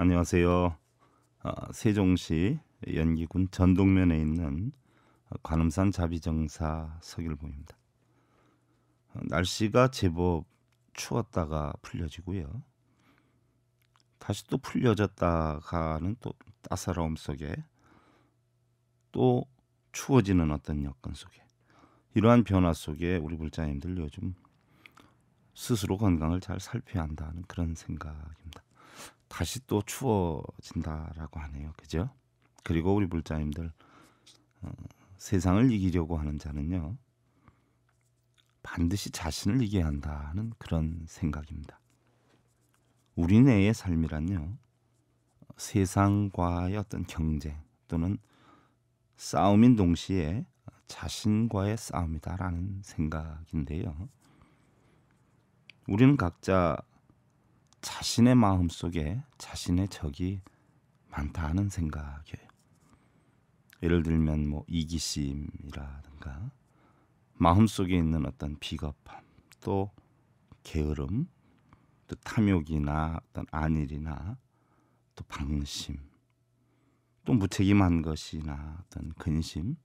안녕하세요. 아, 세종시 연기군 전동면에 있는 관음산 자비정사 서길봉입니다. 아, 날씨가 제법 추웠다가 풀려지고요. 다시 또 풀려졌다가는 또 따사로움 속에 또 추워지는 어떤 여건 속에 이러한 변화 속에 우리 불자님들 요즘 스스로 건강을 잘 살펴야 한다는 그런 생각입니다. 다시 또 추워진다라고 하네요. 그죠? 그리고 우리 불자님들 어, 세상을 이기려고 하는 자는요. 반드시 자신을 이겨야 한다는 그런 생각입니다. 우리네의 삶이란요. 세상과의 어떤 경쟁 또는 싸움인 동시에 자신과의 싸움이다라는 생각인데요. 우리는 각자 자신의 마음 속에 자신의 적이 많다는 생각이에요. 예를 들면 뭐 이기심이라든가 마음 속에 있는 어떤 비겁함, 또 게으름, 또 탐욕이나 어떤 안일이나 또 방심, 또 무책임한 것이나 어떤 근심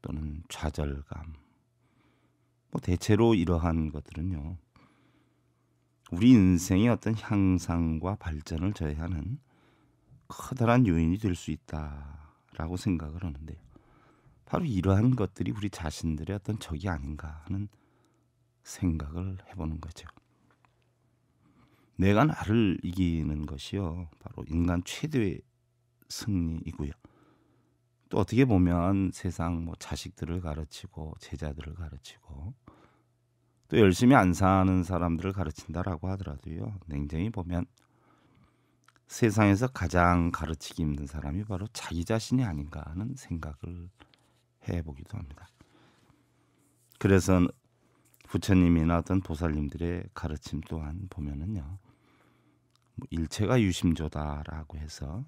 또는 좌절감, 뭐 대체로 이러한 것들은요 우리 인생의 어떤 향상과 발전을 저해하는 커다란 요인이 될 수 있다라고 생각을 하는데요. 바로 이러한 것들이 우리 자신들의 어떤 적이 아닌가 하는 생각을 해보는 거죠. 내가 나를 이기는 것이요. 바로 인간 최대의 승리이고요. 또 어떻게 보면 세상 뭐 자식들을 가르치고 제자들을 가르치고 또 열심히 안 사는 사람들을 가르친다라고 하더라도요. 냉정히 보면 세상에서 가장 가르치기 힘든 사람이 바로 자기 자신이 아닌가 하는 생각을 해보기도 합니다. 그래서 부처님이나 어떤 보살님들의 가르침 또한 보면은요. 뭐 일체가 유심조다라고 해서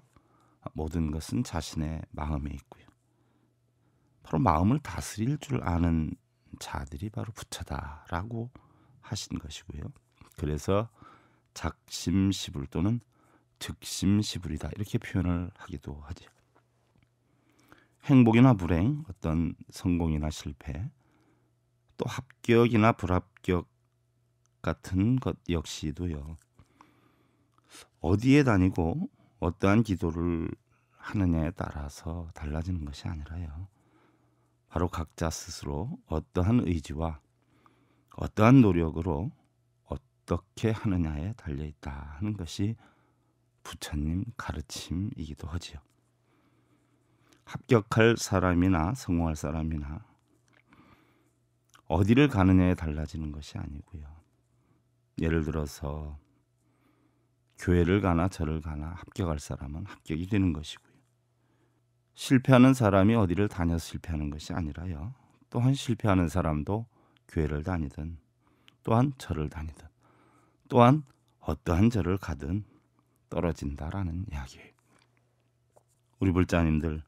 모든 것은 자신의 마음에 있고요. 바로 마음을 다스릴 줄 아는 자들이 바로 부처다라고 하신 것이고요. 그래서 작심시불 또는 즉심시불이다 이렇게 표현을 하기도 하죠. 행복이나 불행, 어떤 성공이나 실패, 또 합격이나 불합격 같은 것 역시도요. 어디에 다니고 어떠한 기도를 하느냐에 따라서 달라지는 것이 아니라요. 바로 각자 스스로 어떠한 의지와 어떠한 노력으로 어떻게 하느냐에 달려 있다 하는 것이 부처님 가르침이기도 하지요. 합격할 사람이나 성공할 사람이나 어디를 가느냐에 달라지는 것이 아니고요. 예를 들어서 교회를 가나 저를 가나 합격할 사람은 합격이 되는 것이고요. 실패하는 사람이 어디를 다녀 실패하는 것이 아니라요. 또한 실패하는 사람도 교회를 다니든 또한 절을 다니든 또한 어떠한 절을 가든 떨어진다라는 이야기예요. 우리 불자님들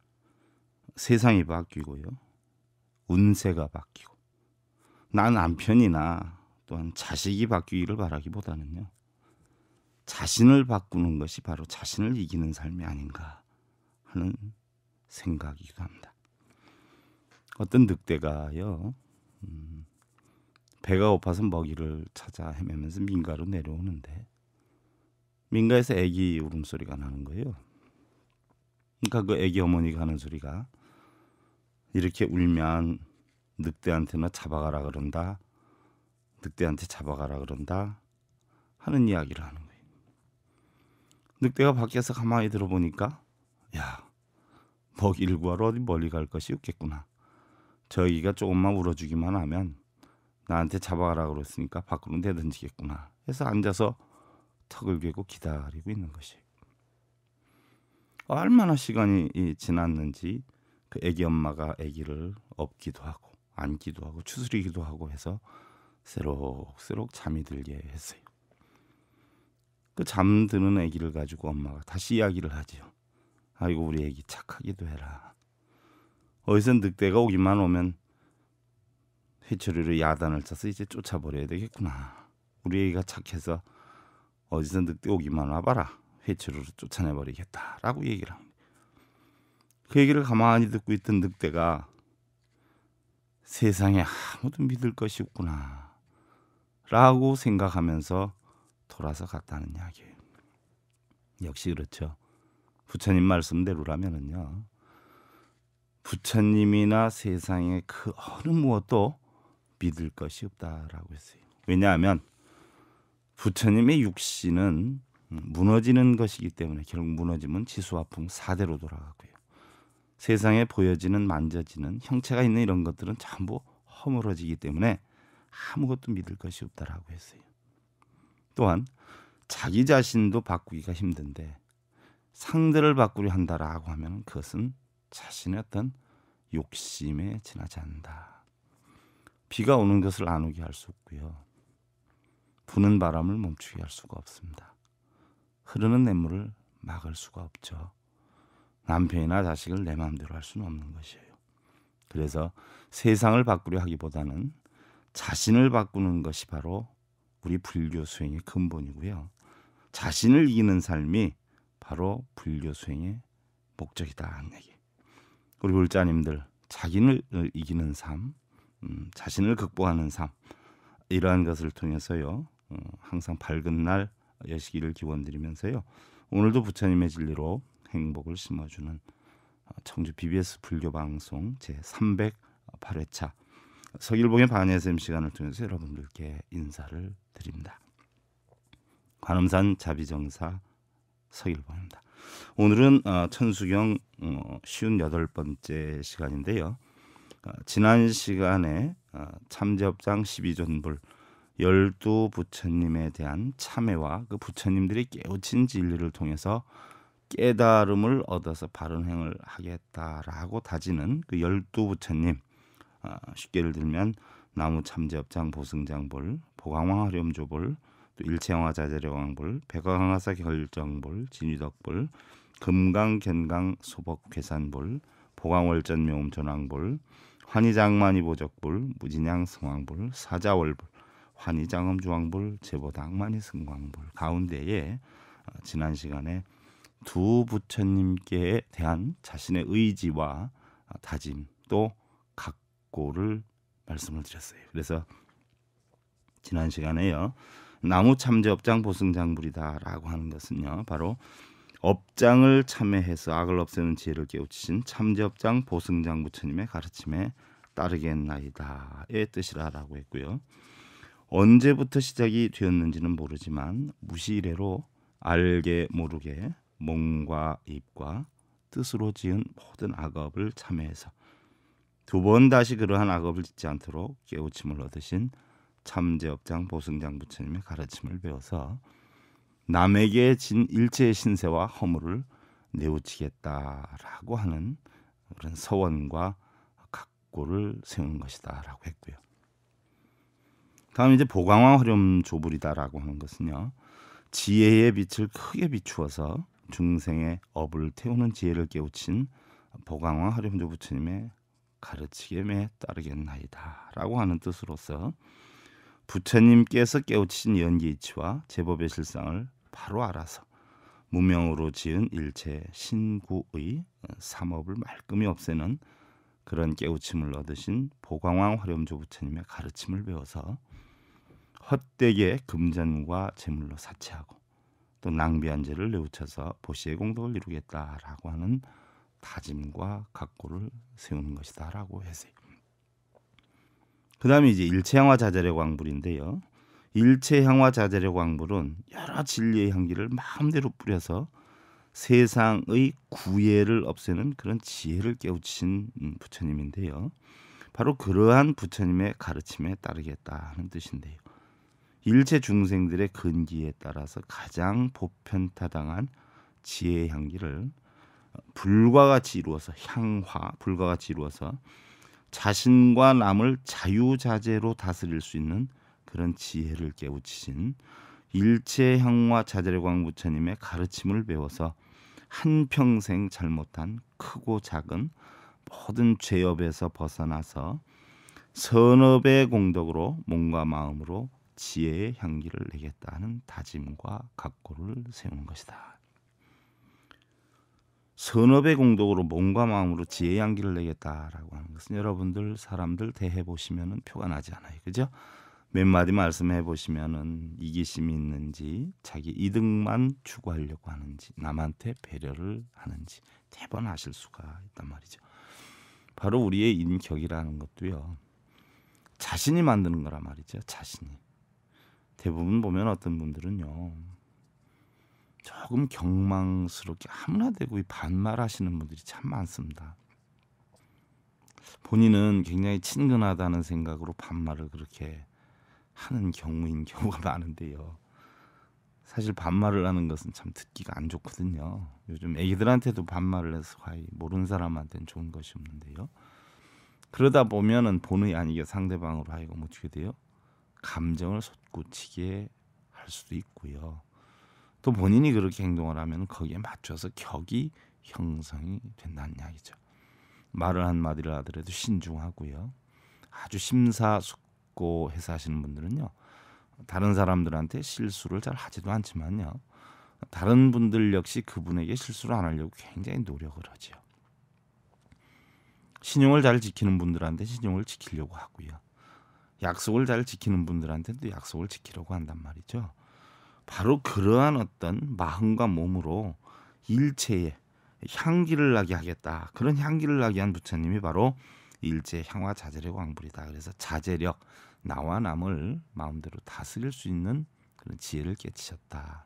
세상이 바뀌고요. 운세가 바뀌고 난 남편이나 또한 자식이 바뀌기를 바라기보다는요. 자신을 바꾸는 것이 바로 자신을 이기는 삶이 아닌가 하는 생각이기도 합니다. 어떤 늑대가요. 음, 배가 고파서 먹이를 찾아 헤매면서 민가로 내려오는데 민가에서 아기 울음소리가 나는 거예요. 그러니까 그 아기 어머니가 하는 소리가 이렇게 울면 늑대한테나 잡아가라 그런다. 늑대한테 잡아가라 그런다. 하는 이야기를 하는 거예요. 늑대가 밖에서 가만히 들어보니까 야뭐 일구하러 어디 멀리 갈 것이 없겠구나. 저희가 조금만 울어주기만 하면 나한테 잡아가라 그랬으니까 밖으로 내던지겠구나. 해서 앉아서 턱을 괴고 기다리고 있는 것이. 얼마나 시간이 지났는지 그 아기 엄마가 아기를 업기도 하고 안기도 하고 추스리기도 하고 해서 새록새록 잠이 들게 했어요. 그 잠드는 아기를 가지고 엄마가 다시 이야기를 하지요. 아이고 우리 애기 착하기도 해라. 어디선 늑대가 오기만 오면 회초리로 야단을 쳐서 이제 쫓아버려야 되겠구나. 우리 애기가 착해서 어디선 늑대 오기만 와봐라. 회초리로 쫓아내버리겠다라고 얘기를 합니다. 그 얘기를 가만히 듣고 있던 늑대가 세상에 아무도 믿을 것이 없구나. 라고 생각하면서 돌아서 갔다는 이야기예요. 역시 그렇죠. 부처님 말씀대로라면은요. 부처님이나 세상의 그 어느 무엇도 믿을 것이 없다라고 했어요. 왜냐하면 부처님의 육신은 무너지는 것이기 때문에 결국 무너지면 지수화풍 사대로 돌아가고요. 세상에 보여지는 만져지는 형체가 있는 이런 것들은 전부 허물어지기 때문에 아무것도 믿을 것이 없다라고 했어요. 또한 자기 자신도 바꾸기가 힘든데 상대를 바꾸려 한다라고 하면 그것은 자신의 어떤 욕심에 지나지 않는다. 비가 오는 것을 안 오게 할 수 없고요. 부는 바람을 멈추게 할 수가 없습니다. 흐르는 냇물을 막을 수가 없죠. 남편이나 자식을 내 마음대로 할 수는 없는 것이에요. 그래서 세상을 바꾸려 하기보다는 자신을 바꾸는 것이 바로 우리 불교 수행의 근본이고요. 자신을 이기는 삶이 바로 불교 수행의 목적이다 하는 얘기. 우리 불자님들 자기를 이기는 삶, 음, 자신을 극복하는 삶 이러한 것을 통해서요 어, 항상 밝은 날 여시기를 기원드리면서요 오늘도 부처님의 진리로 행복을 심어주는 어, 청주 BBS 불교 방송 제 308회차 서길봉의 반예샘 시간을 통해서 여러분들께 인사를 드립니다. 관음산 자비정사 서일범입니다. 오늘은 어, 천수경 어, 쉬운 여덟 번째 시간인데요. 어, 지난 시간에 참제업장 12존불 열두 부처님에 대한 참회와 그 부처님들이 깨우친 진리를 통해서 깨달음을 얻어서 바른 행을 하겠다라고 다지는 그 열두 부처님 쉽게 예를 들면 나무 참제업장 보승장불 보광왕 하렴조불 또일체영화자재료왕불 백화강화사 결정불, 진위덕불, 금강 견강 소복 괴산불, 보강월전 명음 전왕불, 환희장만이 보적불, 무진양 성황불 사자월불, 환희장엄 주황불 제보당만이 승광불 가운데에 어, 지난 시간에 두 부처님께 대한 자신의 의지와 어, 다짐 또 각고를 말씀을 드렸어요. 그래서 지난 시간에요. 나무 참제 업장 보승장물이다라고 하는 것은요. 바로 업장을 참회해서 악을 없애는 지혜를 깨우치신 참제업장 보승장 부처님의 가르침에 따르겠나이다의 뜻이라라고 했고요. 언제부터 시작이 되었는지는 모르지만 무시이래로 알게 모르게 몸과 입과 뜻으로 지은 모든 악업을 참회해서 두 번 다시 그러한 악업을 짓지 않도록 깨우침을 얻으신 참제업장 보승장 부처님의 가르침을 배워서 남에게 진 일체의 신세와 허물을 내우치겠다라고 하는 그런 서원과 각고를 세운 것이다라고 했고요. 다음 이제 보광왕 화렴 조불이다라고 하는 것은요. 지혜의 빛을 크게 비추어서 중생의 업을 태우는 지혜를 깨우친 보광왕 화렴조 부처님의 가르침에 치 따르겠나이다라고 하는 뜻으로서 부처님께서 깨우치신 연기 이치와 제법의 실상을 바로 알아서 무명으로 지은 일체 신구의 삼업을 말끔히 없애는 그런 깨우침을 얻으신 보광왕 화렴조 부처님의 가르침을 배워서 헛되게 금전과 재물로 사치하고 또 낭비한 죄를 뇌우쳐서 보시의 공덕을 이루겠다라고 하는 다짐과 각고를 세우는 것이다라고 해서 그다음에 이제 일체향화 자재력 광불인데요. 일체향화 자재력 광불은 여러 진리의 향기를 마음대로 뿌려서 세상의 구애를 없애는 그런 지혜를 깨우친 음, 부처님인데요. 바로 그러한 부처님의 가르침에 따르겠다 하는 뜻인데요. 일체 중생들의 근기에 따라서 가장 보편타당한 지혜의 향기를 어, 불과 같이 이루어서 향화 불과 같이 이루어서 자신과 남을 자유자재로 다스릴 수 있는 그런 지혜를 깨우치신 일체형화 자재광 부처님의 가르침을 배워서 한평생 잘못한 크고 작은 모든 죄업에서 벗어나서 선업의 공덕으로 몸과 마음으로 지혜의 향기를 내겠다는 다짐과 각고를 세우는 것이다. 선업의 공덕으로 몸과 마음으로 지혜의 향기를 내겠다라고 하는 것은 여러분들 사람들 대해 보시면은 표가 나지 않아요. 그죠? 몇 마디 말씀해 보시면은 이기심이 있는지 자기 이득만 추구하려고 하는지 남한테 배려를 하는지 대번 아실 수가 있단 말이죠. 바로 우리의 인격이라는 것도요. 자신이 만드는 거란 말이죠. 자신이. 대부분 보면 어떤 분들은요. 조금 경망스럽게 함라대고 반말하시는 분들이 참 많습니다. 본인은 굉장히 친근하다는 생각으로 반말을 그렇게 하는 경우인 경우가 많은데요. 사실 반말을 하는 것은 참 듣기가 안 좋거든요. 요즘 애기들한테도 반말을 해서 과히 모르는 사람한테는 좋은 것이 없는데요. 그러다 보면은 본의 아니게 상대방으로 하여금 어떻게 돼요? 감정을 솟구치게 할 수도 있고요. 또 본인이 그렇게 행동을 하면 거기에 맞춰서 격이 형성이 된다는 이야기죠. 말을 한마디를 하더라도 신중하고요. 아주 심사숙고 해서 하시는 분들은요. 다른 사람들한테 실수를 잘 하지도 않지만요. 다른 분들 역시 그분에게 실수를 안 하려고 굉장히 노력을 하지요. 신용을 잘 지키는 분들한테 신용을 지키려고 하고요. 약속을 잘 지키는 분들한테도 약속을 지키려고 한단 말이죠. 바로 그러한 어떤 마음과 몸으로 일체의 향기를 나게 하겠다. 그런 향기를 나게 한 부처님이 바로 일체 향화 자제력 왕불이다. 그래서 자제력 나와 남을 마음대로 다스릴 수 있는 그런 지혜를 깨치셨다.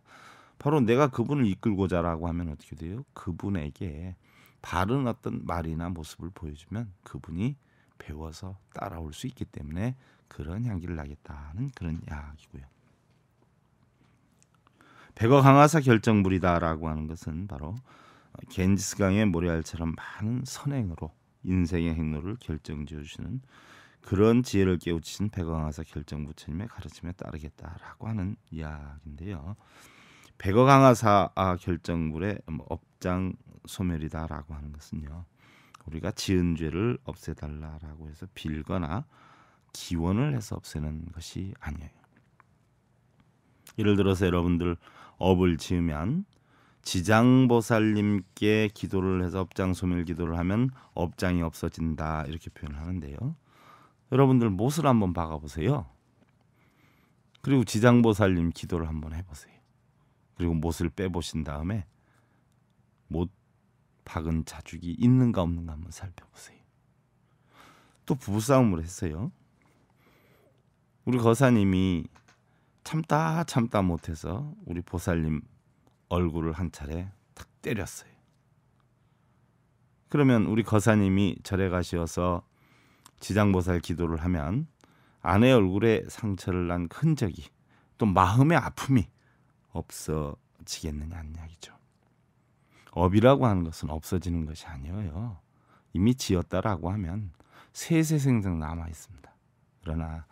바로 내가 그분을 이끌고자라고 하면 어떻게 돼요? 그분에게 바른 어떤 말이나 모습을 보여주면 그분이 배워서 따라올 수 있기 때문에 그런 향기를 나겠다는 그런 이야기고요. 백어강화사 결정물이다라고 하는 것은 바로 겐지스강의 모래알처럼 많은 선행으로 인생의 행로를 결정지어 주시는 그런 지혜를 깨우친 백어강화사 결정 부처님의 가르침에 따르겠다라고 하는 이야기인데요. 백어강화사 아, 결정물의 뭐 업장 소멸이다라고 하는 것은요. 우리가 지은 죄를 없애달라라고 해서 빌거나 기원을 해서 없애는 것이 아니에요. 예를 들어서 여러분들 업을 지으면 지장보살님께 기도를 해서 업장 소멸 기도를 하면 업장이 없어진다 이렇게 표현을 하는데요. 여러분들 못을 한번 박아보세요. 그리고 지장보살님 기도를 한번 해보세요. 그리고 못을 빼보신 다음에 못 박은 자죽이 있는가 없는가 한번 살펴보세요. 또 부부싸움을 했어요. 우리 거사님이 참다 참다 못해서 우리 보살님 얼굴을 한 차례 탁 때렸어요. 그러면 우리 거사님이 절에 가시어서 지장보살 기도를 하면 아내 얼굴에 상처를 난 흔적이 또 마음의 아픔이 없어지겠느냐는 이야기죠. 업이라고 하는 것은 없어지는 것이 아니에요. 이미 지었다라고 하면 세세생생 남아 있습니다. 그러나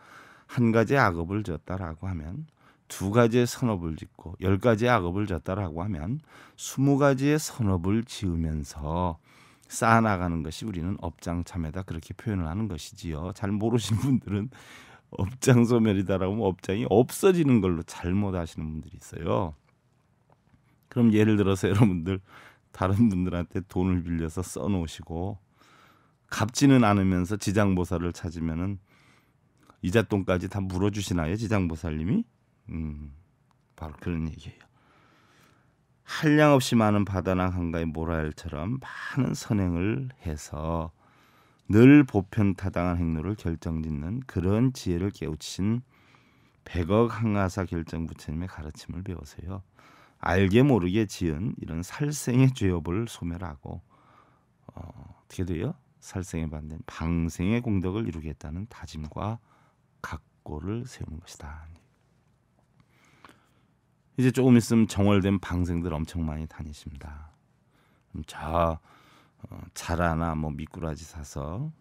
한 가지 악업을 졌다라고 하면 두 가지의 선업을 짓고 열 가지의 악업을 졌다라고 하면 스무 가지의 선업을 지으면서 쌓아나가는 것이 우리는 업장참에다 그렇게 표현을 하는 것이지요. 잘모르시는 분들은 업장 소멸이다라고 하면 업장이 없어지는 걸로 잘못 아시는 분들이 있어요. 그럼 예를 들어서 여러분들 다른 분들한테 돈을 빌려서 써놓으시고 갚지는 않으면서 지장보살을 찾으면은 이잣돈까지다 물어주시나요, 지장보살님이? 음, 바로 그런 얘기예요. 한량 없이 많은 바다나 한가의 모라엘처럼 많은 선행을 해서 늘 보편타당한 행로를 결정짓는 그런 지혜를 깨우친 백억 항아사 결정 부처님의 가르침을 배우세요. 알게 모르게 지은 이런 살생의 죄업을 소멸하고 어, 어떻게 돼요? 살생에 반된 방생의 공덕을 이루겠다는 다짐과 골을 세우는 것이다. 이제 조금 있으면 정월된 방생들 엄청 많이 다니십니다. 저 어, 자라나 뭐 미꾸라지 사서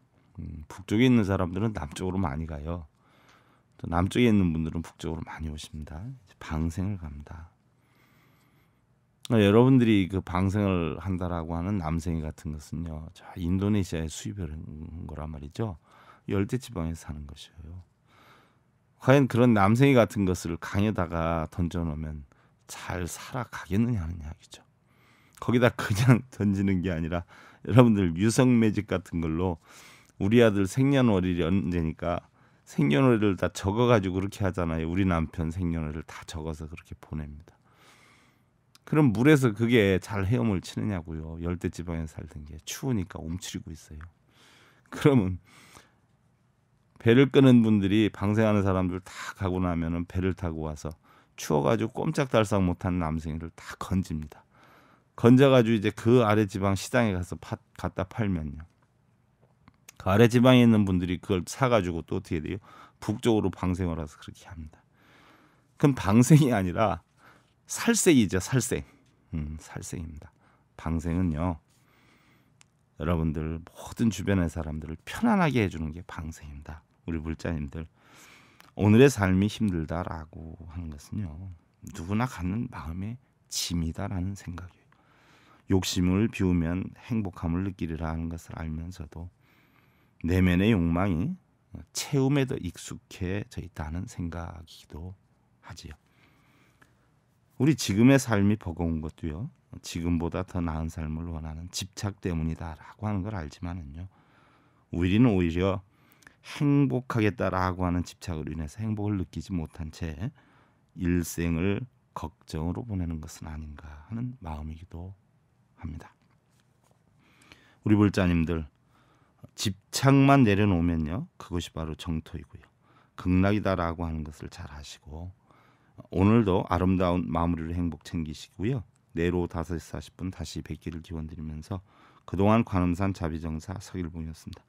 음, 북쪽에 있는 사람들은 남쪽으로 많이 가요. 또 남쪽에 있는 분들은 북쪽으로 많이 오십니다. 방생을 갑니다. 아, 여러분들이 그 방생을 한다라고 하는 남생이 같은 것은요, 자 인도네시아에 수입을 한 거란 말이죠. 열대 지방에 사는 것이에요. 과연 그런 남생이 같은 것을 강에다가 던져놓으면 잘 살아가겠느냐 하는 이야기죠. 거기다 그냥 던지는 게 아니라 여러분들 유성 매직 같은 걸로 우리 아들 생년월일이 언제니까 생년월일을 다 적어가지고 그렇게 하잖아요. 우리 남편 생년월일을 다 적어서 그렇게 보냅니다. 그럼 물에서 그게 잘 헤엄을 치느냐고요. 열대 지방에 살던 게 추우니까 움츠리고 있어요. 그러면 배를 끄는 분들이 방생하는 사람들 다 가고 나면은 배를 타고 와서 추워가지고 꼼짝달싹 못한 남생이를 다 건집니다. 건져가지고 이제 그 아래 지방 시장에 가서 파, 갖다 팔면요. 그 아래 지방에 있는 분들이 그걸 사가지고 또 어떻게 돼요? 북쪽으로 방생을 해서 그렇게 합니다. 그럼 방생이 아니라 살생이죠, 살생. 음, 살생입니다. 방생은요. 여러분들 모든 주변의 사람들을 편안하게 해주는 게 방생입니다. 우리 불자님들 오늘의 삶이 힘들다라고 하는 것은요 누구나 갖는 마음의 짐이다라는 생각이에요. 욕심을 비우면 행복함을 느끼리라 하는 것을 알면서도 내면의 욕망이 채움에 도 익숙해져 있다는 생각이기도 하지요. 우리 지금의 삶이 버거운 것도요. 지금보다 더 나은 삶을 원하는 집착 때문이다라고 하는 걸 알지만은요. 우리는 오히려 행복하겠다라고 하는 집착으로 인해서 행복을 느끼지 못한 채 일생을 걱정으로 보내는 것은 아닌가 하는 마음이기도 합니다. 우리 불자님들 집착만 내려놓으면요 그것이 바로 정토이고요 극락이다라고 하는 것을 잘 아시고 오늘도 아름다운 마무리를 행복 챙기시고요 내일 오후 5시 40분 다시 뵙기를 기원드리면서 그동안 관음산 자비정사 서길봉이었습니다.